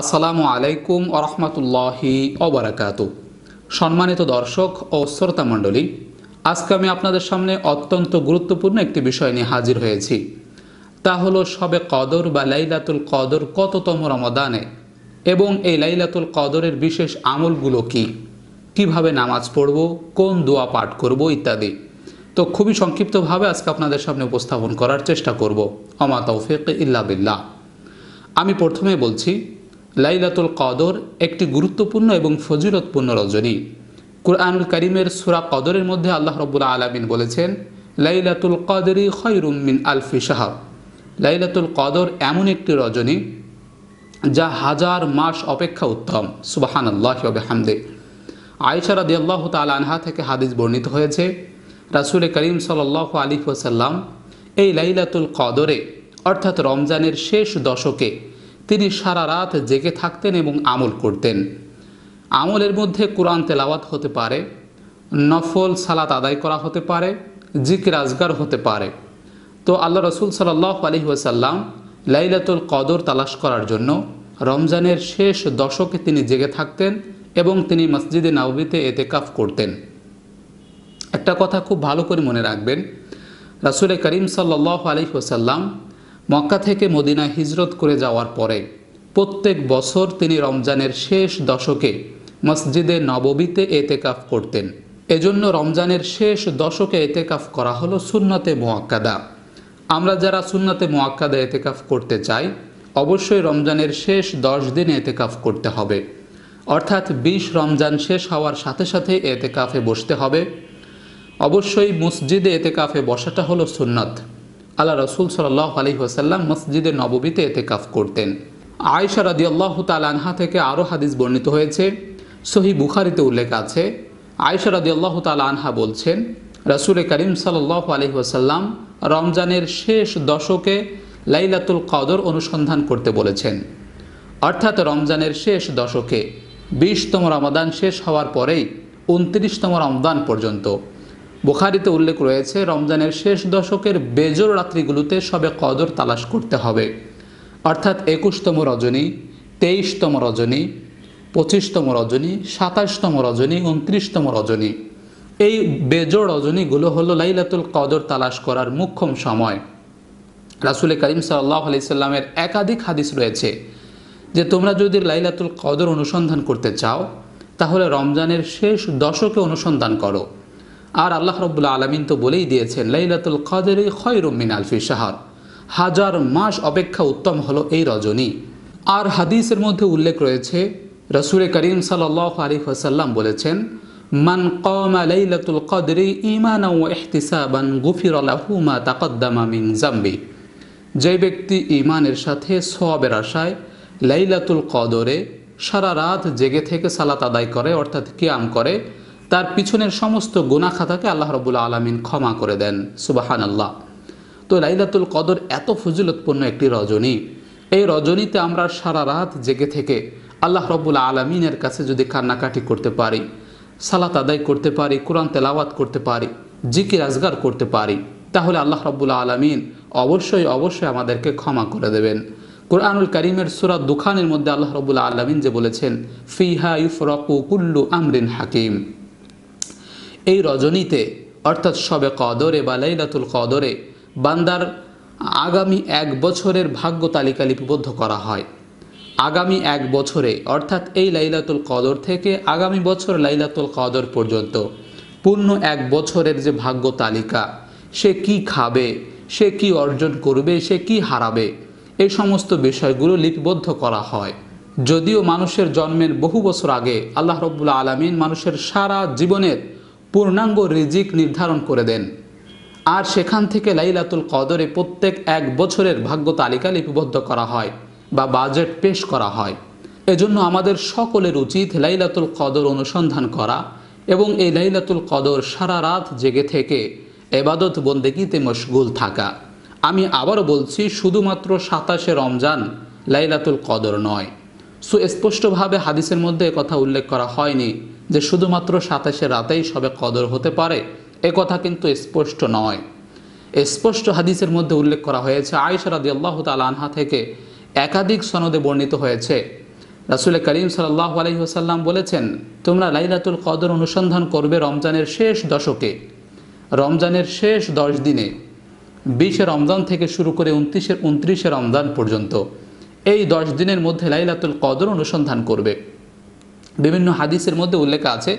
আসসালামু আলাইকুম আরহামতুল্লাহি অবরাকাত সম্মানিত দর্শক ও শ্রোতা মণ্ডলী আজকে আমি আপনাদের সামনে অত্যন্ত গুরুত্বপূর্ণ একটি বিষয় নিয়ে হাজির হয়েছি তা হলো সবে কদর বা লাইলাতুল কদর কততম রমদানে এবং এই লাইলাতুল কদরের বিশেষ আমলগুলো কি কিভাবে নামাজ পড়ব কোন দোয়া পাঠ করব ইত্যাদি তো খুবই সংক্ষিপ্তভাবে আজকে আপনাদের সামনে উপস্থাপন করার চেষ্টা করব অমা তৌফিক ইল্লা বিল্লাহ আমি প্রথমে বলছি লাইলাতুল কদর একটি গুরুত্বপূর্ণ এবং ফজিলতপূর্ণ রজনী কুরআনুল করিমের সুরা কদরের মধ্যে আল্লাহ রবুল্লা আলমিন বলেছেন লাইলাতুল কদরি খৈরুম মিন আলফি সাহাব লাইলাতুল কদর এমন একটি রজনী যা হাজার মাস অপেক্ষা উত্তম সুবাহান হামদে আয়সা রাদি আল্লাহ তাল আনহা থেকে হাদিস বর্ণিত হয়েছে রাসুল করিম সাল আলী ওসাল্লাম এই লাইলাতুল কদরে অর্থাৎ রমজানের শেষ দশকে তিনি সারা রাত জেগে থাকতেন এবং আমল করতেন আমলের মধ্যে কোরআন তেলাওয়াত হতে পারে নফল সালাত আদায় করা হতে পারে জিক রাজগার হতে পারে তো আল্লাহ রসুল সাল্লাহ আলি ওয়াসাল্লাম লাইলাতুল কদর তালাশ করার জন্য রমজানের শেষ দশকে তিনি জেগে থাকতেন এবং তিনি মসজিদে নাওবিতে এতেকাফ করতেন একটা কথা খুব ভালো করে মনে রাখবেন রাসুলের করিম সাল্লাহ আলহি ওসাল্লাম মক্কা থেকে মদিনা হিজরত করে যাওয়ার পরে প্রত্যেক বছর তিনি রমজানের শেষ দশকে মসজিদে নববীতে এতেকাফ করতেন এজন্য রমজানের শেষ দশকে এতেকাফ করা হলো সুন্নতে মোয়াক্কাদা আমরা যারা সুন্নতে মোয়াক্কাদা এতেকাফ করতে চাই অবশ্যই রমজানের শেষ দশ দিন এতেকাফ করতে হবে অর্থাৎ বিশ রমজান শেষ হওয়ার সাথে সাথে এতেকাফে বসতে হবে অবশ্যই মসজিদে এতেকাফে বসাটা হলো সুন্নত আল্লাহ রসুল সাল্লাহ আলী ওসাল্লাম মসজিদে নববীতে এতে কাফ করতেন আয়সা রাদি আল্লাহ তালানহা থেকে আরও হাদিস বর্ণিত হয়েছে সহি বুখারিতে উল্লেখ আছে আয়সা রাদি আল্লাহ তালানহা বলছেন রাসুল করিম সাল্লাহ আলী ওয়াসাল্লাম রমজানের শেষ দশকে লাইলাতুল কদর অনুসন্ধান করতে বলেছেন অর্থাৎ রমজানের শেষ দশকে বিশতম রমাদান শেষ হওয়ার পরেই উনত্রিশতম রমদান পর্যন্ত বোখারিতে উল্লেখ রয়েছে রমজানের শেষ দশকের বেজর রাত্রিগুলোতে সবে কদর তালাশ করতে হবে অর্থাৎ একুশতম রজনী তেইশতম রজনী পঁচিশতম রজনী সাতাশতম রজনী উনত্রিশতম রজনী এই বেজর রজনীগুলো হলো লাইলাতুল কদর তালাশ করার মুখ্যম সময় রাসুল করিম সাল্লাহ আলাইসাল্লামের একাধিক হাদিস রয়েছে যে তোমরা যদি লাইলাতুল কদর অনুসন্ধান করতে চাও তাহলে রমজানের শেষ দশকে অনুসন্ধান করো আর আল্লাহ রব্বুল্লা আলমিন তো বলেই দিয়েছেন লাইলাতুল কদরি খয়রুমিন আলফি শাহর হাজার মাস অপেক্ষা উত্তম হলো এই রজনী আর হাদিসের মধ্যে উল্লেখ রয়েছে রসুরে করিম সাল আলী হাসাল্লাম বলেছেন মান কমা লাইলাতুল কদরি ইমান ও এহতিসাবান গুফির আলাহুমা তাকদ্দামা মিন জাম্বি যে ব্যক্তি ইমানের সাথে সবের আশায় লাইলাতুল কদরে সারা রাত জেগে থেকে সালাত আদায় করে অর্থাৎ কিয়াম করে তার পিছনের সমস্ত গোনা খাতাকে আল্লাহ রবুল্লা আলমিন ক্ষমা করে দেন সুবাহান আল্লাহ তো লাইলাতুল কদর এত ফজিলতপূর্ণ একটি রজনী এই রজনীতে আমরা সারা রাত জেগে থেকে আল্লাহ রবুল্লা আলমিনের কাছে যদি কান্নাকাটি করতে পারি সালাত আদায় করতে পারি কোরআন তেলাওয়াত করতে পারি জিকি রাজগার করতে পারি তাহলে আল্লাহ রবুল্লা আলমিন অবশ্যই অবশ্যই আমাদেরকে ক্ষমা করে দেবেন কোরআনুল করিমের সুরা দুখানের মধ্যে আল্লাহ রবুল্লা আলমিন যে বলেছেন ফিহা ইউফরকু কুল্লু আমরিন হাকিম এই রজনীতে অর্থাৎ সবে কদরে বা লাইলাতুল কদরে বান্দার আগামী এক বছরের ভাগ্য তালিকা লিপিবদ্ধ করা হয় আগামী এক বছরে অর্থাৎ এই লাইলাতুল কদর থেকে আগামী বছর লাইলাতুল কদর পর্যন্ত পূর্ণ এক বছরের যে ভাগ্য তালিকা সে কি খাবে সে কি অর্জন করবে সে কি হারাবে এই সমস্ত বিষয়গুলো লিপিবদ্ধ করা হয় যদিও মানুষের জন্মের বহু বছর আগে আল্লাহ রব্বুল্লা আলমিন মানুষের সারা জীবনের পূর্ণাঙ্গ রিজিক নির্ধারণ করে দেন আর সেখান থেকে লাইলাতুল কদরে প্রত্যেক এক বছরের ভাগ্য তালিকা লিপিবদ্ধ করা হয় বা বাজেট পেশ করা হয় এজন্য আমাদের সকলের উচিত লাইলাতুল কদর অনুসন্ধান করা এবং এই লাইলাতুল কদর সারা রাত জেগে থেকে এবাদত বন্দেগিতে মশগুল থাকা আমি আবারও বলছি শুধুমাত্র সাতাশে রমজান লাইলাতুল কদর নয় সুস্পষ্টভাবে হাদিসের মধ্যে কথা উল্লেখ করা হয়নি যে শুধুমাত্র সাতাশে রাতেই সবে কদর হতে পারে এ কথা কিন্তু স্পষ্ট নয় স্পষ্ট হাদিসের মধ্যে উল্লেখ করা হয়েছে আয়েশা রাদি আল্লাহ আনহা থেকে একাধিক সনদে বর্ণিত হয়েছে রাসুল করিম সাল্লাহ আলহিহাসাল্লাম বলেছেন তোমরা লাইলাতুল কদর অনুসন্ধান করবে রমজানের শেষ দশকে রমজানের শেষ দশ দিনে বিশে রমজান থেকে শুরু করে উনত্রিশের উনত্রিশে রমজান পর্যন্ত এই দশ দিনের মধ্যে লাইলাতুল কদর অনুসন্ধান করবে বিভিন্ন হাদিসের মধ্যে উল্লেখ আছে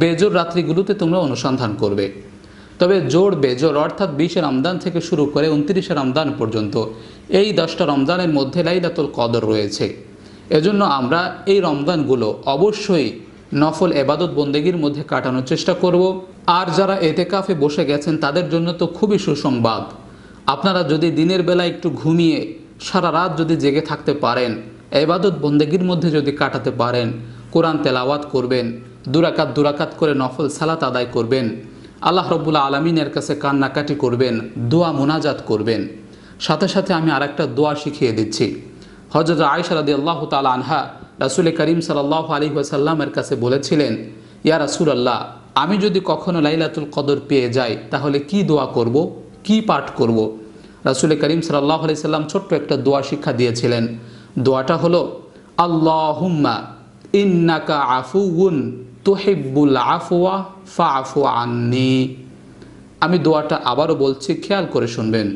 বেজোর রাত্রিগুলোতে তোমরা অনুসন্ধান করবে তবে জোর বেজোর অর্থাৎ বিশে রমদান থেকে শুরু করে উনত্রিশে রমদান পর্যন্ত এই দশটা রমজানের মধ্যে লাইলাতুল কদর রয়েছে এজন্য আমরা এই রমজানগুলো অবশ্যই নফল এবাদত বন্দেগীর মধ্যে কাটানোর চেষ্টা করব আর যারা এতে কাফে বসে গেছেন তাদের জন্য তো খুবই সুসংবাদ আপনারা যদি দিনের বেলা একটু ঘুমিয়ে সারা রাত যদি জেগে থাকতে পারেন এবাদত বন্দেগীর মধ্যে যদি কাটাতে পারেন কোরআন তেলাওয়াত করবেন দুরাকাত দুরাকাত করে নফল সালাত আদায় করবেন আল্লাহ রব্বুল্লা আলমিনের কাছে কান্নাকাটি করবেন দোয়া মোনাজাত করবেন সাথে সাথে আমি আর একটা দোয়া শিখিয়ে দিচ্ছি হজরত আয়সারাদি আল্লাহ তাল আনহা রাসুল করিম সাল্লাহ আলী ওয়াসাল্লামের কাছে বলেছিলেন ইয়া রাসুল আল্লাহ আমি যদি কখনো লাইলাতুল কদর পেয়ে যাই তাহলে কি দোয়া করব কি পাঠ করব। রাসুল করিম সাল্লাহ আলি সাল্লাম ছোট্ট একটা দোয়া শিক্ষা দিয়েছিলেন দোয়াটা হলো আল্লাহ হুম্মা ইন্নাকা আফুউন তোহেব্বুল আফওয়া ফা আফু আমি দোয়াটা আবারও বলছি খেয়াল করে শুনবেন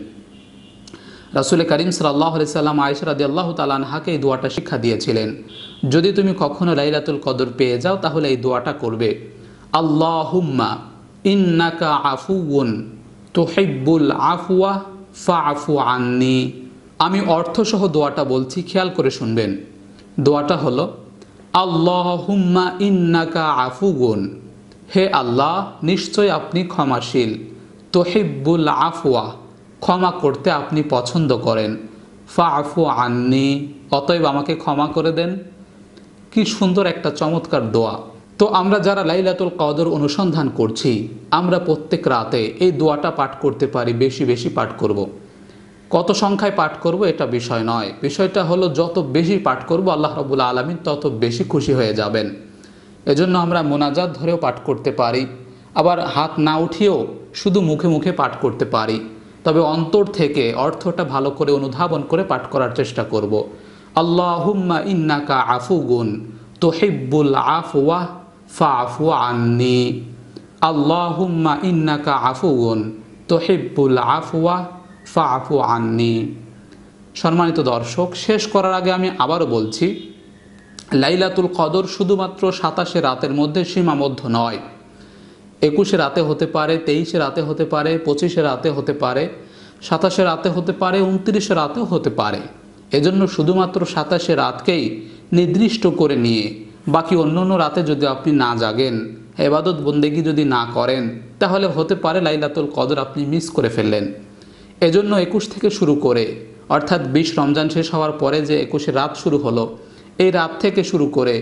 রাসুল করিম সাল্লাহ সাল্লাম আদি আল্লাহ তালানহাকে এই দোয়াটা শিক্ষা দিয়েছিলেন যদি তুমি কখনো লাইলাতুল কদর পেয়ে যাও তাহলে এই দোয়াটা করবে আল্লাহুম্মা ইন্নাকা আফুউন তোহেব্বুল আফুয়া ফা আফু আন্নি আমি অর্থসহ দোয়াটা বলছি খেয়াল করে শুনবেন দোয়াটা হলো আল্লাহুম্মা ইন্নাকা আফুগুন হে আল্লাহ নিশ্চয় আপনি ক্ষমাশীল তোহিব্বুল আফুয়া ক্ষমা করতে আপনি পছন্দ করেন ফা আফু আননি অতএব আমাকে ক্ষমা করে দেন কি সুন্দর একটা চমৎকার দোয়া তো আমরা যারা লাইলাতুল কদর অনুসন্ধান করছি আমরা প্রত্যেক রাতে এই দোয়াটা পাঠ করতে পারি বেশি বেশি পাঠ করব। কত সংখ্যায় পাঠ করব এটা বিষয় নয় বিষয়টা হলো যত বেশি পাঠ করব আল্লাহ রবুল্লা আলমিন তত বেশি খুশি হয়ে যাবেন এজন্য আমরা মোনাজাত ধরেও পাঠ করতে পারি আবার হাত না উঠিয়েও শুধু মুখে মুখে পাঠ করতে পারি তবে অন্তর থেকে অর্থটা ভালো করে অনুধাবন করে পাঠ করার চেষ্টা করব আল্লাহুম্মা ইন্নাকা আফুগুন তোহিব্বুল আফওয়াহ ফা আফু আন্নি আল্লাহুম্মা ইন্নাকা আফুগুন তোহিব্বুল আফওয়াহ ফা আননি সম্মানিত দর্শক শেষ করার আগে আমি আবারও বলছি লাইলাতুল কদর শুধুমাত্র সাতাশে রাতের মধ্যে সীমাবদ্ধ নয় একুশে রাতে হতে পারে তেইশে রাতে হতে পারে পঁচিশে রাতে হতে পারে সাতাশে রাতে হতে পারে উনত্রিশে রাতেও হতে পারে এজন্য শুধুমাত্র সাতাশে রাতকেই নির্দিষ্ট করে নিয়ে বাকি অন্য অন্য রাতে যদি আপনি না জাগেন এবাদত বন্দেগি যদি না করেন তাহলে হতে পারে লাইলাতুল কদর আপনি মিস করে ফেললেন এজন্য একুশ থেকে শুরু করে অর্থাৎ বিশ রমজান শেষ হওয়ার পরে যে একুশে রাত শুরু হলো এই রাত থেকে শুরু করে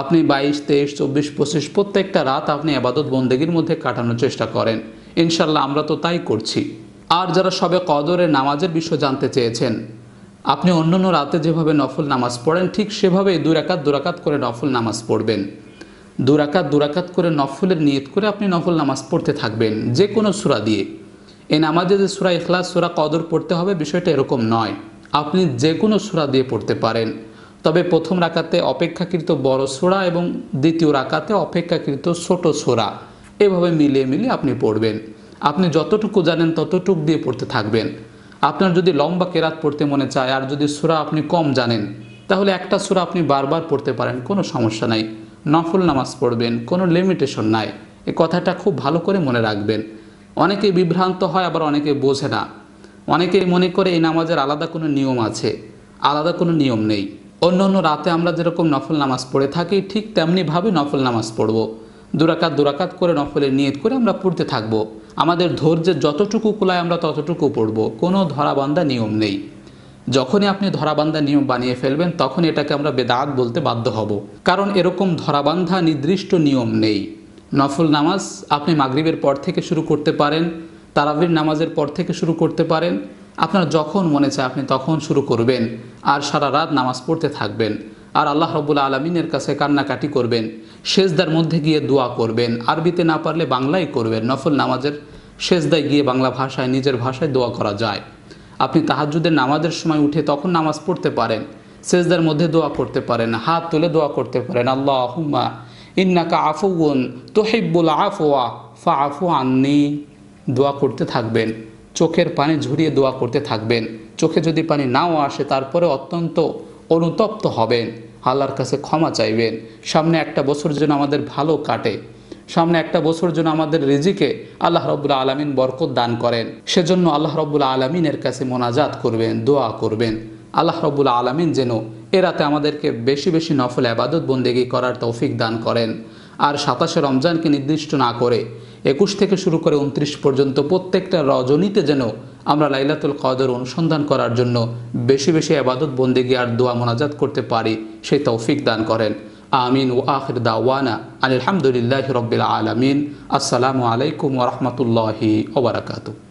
আপনি বাইশ তেইশ চব্বিশ পঁচিশ প্রত্যেকটা রাত আপনি আবাদত বন্দেগীর মধ্যে কাটানোর চেষ্টা করেন ইনশাল্লাহ আমরা তো তাই করছি আর যারা সবে কদরের নামাজের বিষয় জানতে চেয়েছেন আপনি অন্যান্য রাতে যেভাবে নফল নামাজ পড়েন ঠিক সেভাবেই দুরাকাত দুরাকাত করে নফল নামাজ পড়বেন দুরাকাত দুরাকাত করে নফলের নিয়ত করে আপনি নফল নামাজ পড়তে থাকবেন যে কোনো সুরা দিয়ে এই নামাজে যে সুরা ইখলাস সুরা কদর পড়তে হবে বিষয়টা এরকম নয় আপনি যে কোনো সুরা দিয়ে পড়তে পারেন তবে প্রথম রাকাতে অপেক্ষাকৃত বড় সুরা এবং দ্বিতীয় রাকাতে অপেক্ষাকৃত ছোট সুরা এভাবে মিলিয়ে মিলিয়ে আপনি পড়বেন আপনি যতটুকু জানেন ততটুক দিয়ে পড়তে থাকবেন আপনার যদি লম্বা কেরাত পড়তে মনে চায় আর যদি সুরা আপনি কম জানেন তাহলে একটা সুরা আপনি বারবার পড়তে পারেন কোনো সমস্যা নাই নফল নামাজ পড়বেন কোনো লিমিটেশন নাই এ কথাটা খুব ভালো করে মনে রাখবেন অনেকে বিভ্রান্ত হয় আবার অনেকে বোঝে না অনেকে মনে করে এই নামাজের আলাদা কোনো নিয়ম আছে আলাদা কোনো নিয়ম নেই অন্য অন্য রাতে আমরা যেরকম নফল নামাজ পড়ে থাকি ঠিক তেমনিভাবে নফল নামাজ পড়ব দুরাকাত দুরাকাত করে নফলের নিয়ত করে আমরা পড়তে থাকব। আমাদের ধৈর্যের যতটুকু কুলায় আমরা ততটুকু পড়ব কোনো ধরাবান্ধা নিয়ম নেই যখনই আপনি ধরাবান্ধা নিয়ম বানিয়ে ফেলবেন তখন এটাকে আমরা বেদাত বলতে বাধ্য হব কারণ এরকম ধরাবান্ধা নির্দিষ্ট নিয়ম নেই নফল নামাজ আপনি মাগরীবের পর থেকে শুরু করতে পারেন তারাবির নামাজের পর থেকে শুরু করতে পারেন আপনার যখন মনে চায় আপনি তখন শুরু করবেন আর সারা রাত নামাজ পড়তে থাকবেন আর আল্লাহ রবুল্লা আলমিনের কাছে কান্নাকাটি করবেন সেজদার মধ্যে গিয়ে দোয়া করবেন আরবিতে না পারলে বাংলায় করবেন নফল নামাজের সেজদায় গিয়ে বাংলা ভাষায় নিজের ভাষায় দোয়া করা যায় আপনি তাহাজুদের নামাজের সময় উঠে তখন নামাজ পড়তে পারেন সেজদার মধ্যে দোয়া করতে পারেন হাত তুলে দোয়া করতে পারেন আল্লাহ আহুম্মা ইন্নাকা আফুউন তোহিবুল আফোয়া ফা আফু আননি দোয়া করতে থাকবেন চোখের পানি ঝরিয়ে দোয়া করতে থাকবেন চোখে যদি পানি নাও আসে তারপরে অত্যন্ত অনুতপ্ত হবেন আল্লাহর কাছে ক্ষমা চাইবেন সামনে একটা বছর যেন আমাদের ভালো কাটে সামনে একটা বছর জন্য আমাদের রিজিকে আল্লাহ রবুল্লা আলমিন বরকত দান করেন সেজন্য আল্লাহ রবুল্লা আলমিনের কাছে মোনাজাত করবেন দোয়া করবেন আল্লাহ রবুল্লা আলমিন যেন এ রাতে আমাদেরকে বেশি বেশি নফল আবাদত বন্দেগি করার তৌফিক দান করেন আর সাতাশে রমজানকে নির্দিষ্ট না করে একুশ থেকে শুরু করে উনত্রিশ পর্যন্ত প্রত্যেকটা রজনীতে যেন আমরা লাইলাতুল কদর অনুসন্ধান করার জন্য বেশি বেশি আবাদত বন্দেগি আর দোয়া মোনাজাত করতে পারি সেই তৌফিক দান করেন আমিন ও আখির দাওয়ানা আলহামদুলিল্লাহ রবিল আলমিন আসসালামু আলাইকুম ওরহমতুল্লাহি ওবরাকাতুক